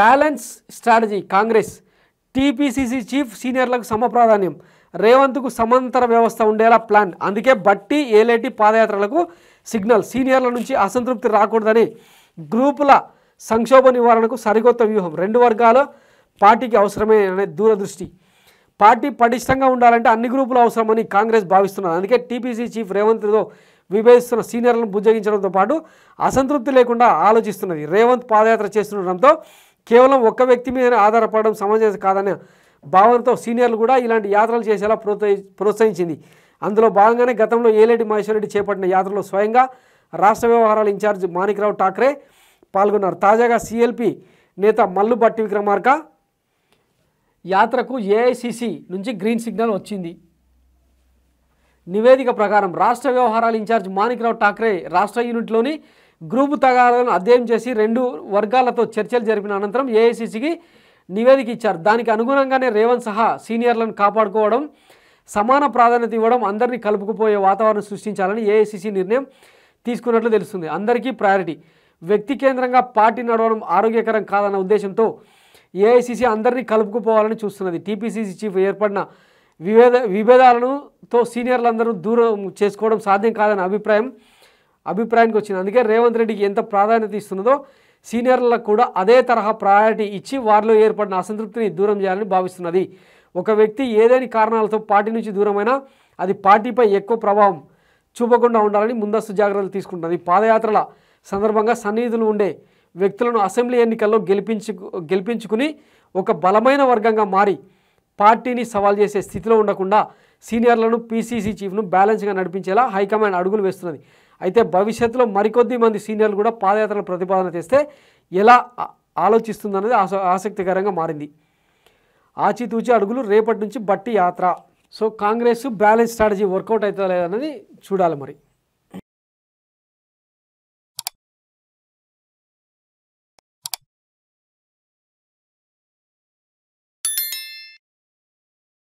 balance strategy Congress TPCC chief సీనియర్లకు సమప్రాధాన్యం రేవంత్కు సమాంతర వ్యవస్థ ఉండేలా ప్లాన్ అందుకే బట్టి ఏలేటి పాదయాత్రలకు సిగ్నల్ సీనియర్ల నుంచి అసంతృప్తి రాకూడదని గ్రూపుల సంక్షోభ నివారణకు సరికొత్త వ్యూహం రెండు వర్గాలు పార్టీకి అవసరమే అనే దూరదృష్టి పార్టీ పటిష్టంగా ఉండాలంటే అన్ని గ్రూపులు అవసరమని కాంగ్రెస్ భావిస్తున్నారు అందుకే టీపీసీ చీఫ్ రేవంత్తో విభేదిస్తున్న సీనియర్లను బుజ్జగించడంతో పాటు అసంతృప్తి లేకుండా ఆలోచిస్తున్నది రేవంత్ పాదయాత్ర చేస్తుండటంతో కేవలం ఒక్క వ్యక్తి మీద ఆధారపడడం సమంజస కాదనే భావనతో సీనియర్లు కూడా ఇలాంటి యాత్రలు చేసేలా ప్రోత్సహించింది అందులో భాగంగానే గతంలో ఏలేటి మహేశ్వరరెడ్డి చేపట్టిన యాత్రలో స్వయంగా రాష్ట్ర వ్యవహారాల ఇన్ఛార్జ్ మాణిక్రావు ఠాక్రే పాల్గొన్నారు తాజాగా సిఎల్పి నేత మల్లు భట్టి విక్రమార్క యాత్రకు ఏఐసిసి నుంచి గ్రీన్ సిగ్నల్ వచ్చింది నివేదిక ప్రకారం రాష్ట్ర వ్యవహారాల ఇన్ఛార్జ్ మాణిక్రావు ఠాక్రే రాష్ట్ర యూనిట్లోని గ్రూపు తగాదాలను అధ్యయనం చేసి రెండు వర్గాలతో చర్చలు జరిపిన అనంతరం ఏఐసిసికి నివేదిక ఇచ్చారు దానికి అనుగుణంగానే రేవంత్ సహా సీనియర్లను కాపాడుకోవడం సమాన ప్రాధాన్యత ఇవ్వడం అందరినీ కలుపుకుపోయే వాతావరణం సృష్టించాలని ఏఐసిసి నిర్ణయం తీసుకున్నట్లు తెలుస్తుంది అందరికీ ప్రయారిటీ వ్యక్తి కేంద్రంగా పార్టీ నడవడం ఆరోగ్యకరం కాదన్న ఉద్దేశంతో ఏఐసిసి అందరినీ కలుపుకుపోవాలని చూస్తున్నది టీపీసీసీ చీఫ్ ఏర్పడిన విభేద విభేదాలను తో సీనియర్లందరూ దూరం చేసుకోవడం సాధ్యం కాదన్న అభిప్రాయం అభిప్రాయానికి వచ్చింది అందుకే రేవంత్ రెడ్డికి ఎంత ప్రాధాన్యత ఇస్తున్నదో సీనియర్లకు కూడా అదే తరహా ప్రయారిటీ ఇచ్చి వారిలో ఏర్పడిన అసంతృప్తిని దూరం చేయాలని భావిస్తున్నది ఒక వ్యక్తి ఏదైనా కారణాలతో పార్టీ నుంచి దూరమైనా అది పార్టీపై ఎక్కువ ప్రభావం చూపకుండా ఉండాలని ముందస్తు జాగ్రత్తలు తీసుకుంటుంది పాదయాత్రల సందర్భంగా సన్నిహితులు ఉండే వ్యక్తులను అసెంబ్లీ ఎన్నికల్లో గెలిపించు గెలిపించుకుని ఒక బలమైన వర్గంగా మారి పార్టీని సవాల్ చేసే స్థితిలో ఉండకుండా సీనియర్లను పీసీసీ చీఫ్ను బ్యాలెన్స్గా నడిపించేలా హైకమాండ్ అడుగులు వేస్తున్నది అయితే భవిష్యత్తులో మరికొద్ది మంది సీనియర్లు కూడా పాదయాత్రలు ప్రతిపాదన చేస్తే ఎలా ఆలోచిస్తుందన్నది ఆసక్తికరంగా మారింది ఆచితూచి అడుగులు రేపటి నుంచి బట్టి యాత్ర so Congress balance strategy work out అవుతుందా లేదన్నది చూడాలి మరి